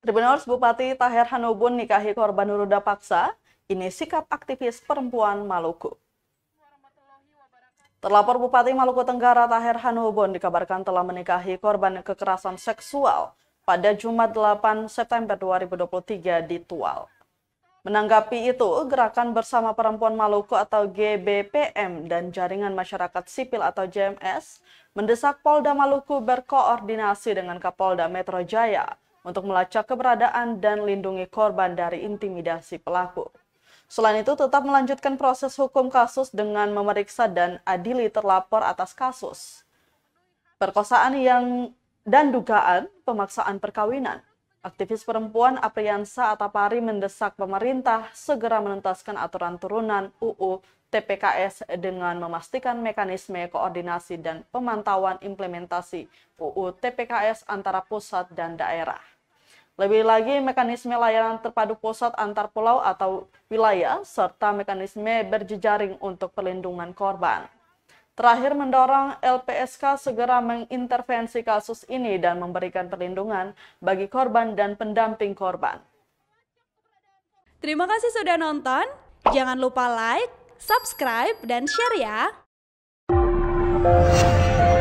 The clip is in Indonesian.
Tribuners Bupati Tahir Hanubun nikahi korban Nuruda paksa, ini sikap aktivis perempuan Maluku. Terlapor Bupati Maluku Tenggara Tahir Hanubun dikabarkan telah menikahi korban kekerasan seksual pada Jumat 8 September 2023 di Tual. Menanggapi itu, Gerakan Bersama Perempuan Maluku atau GBPM dan Jaringan Masyarakat Sipil atau JMS mendesak Polda Maluku berkoordinasi dengan Kapolda Metro Jaya untuk melacak keberadaan dan lindungi korban dari intimidasi pelaku. Selain itu, tetap melanjutkan proses hukum kasus dengan memeriksa dan adili terlapor atas kasus perkosaan yang dan dugaan pemaksaan perkawinan. Aktivis perempuan Apriansa Atapari mendesak pemerintah segera menuntaskan aturan turunan UU TPKS dengan memastikan mekanisme koordinasi dan pemantauan implementasi UU TPKS antara pusat dan daerah. Lebih lagi, mekanisme layanan terpadu pusat antar pulau atau wilayah, serta mekanisme berjejaring untuk perlindungan korban. Terakhir mendorong LPSK segera mengintervensi kasus ini dan memberikan perlindungan bagi korban dan pendamping korban. Terima kasih sudah nonton. Jangan lupa like, subscribe, dan share ya.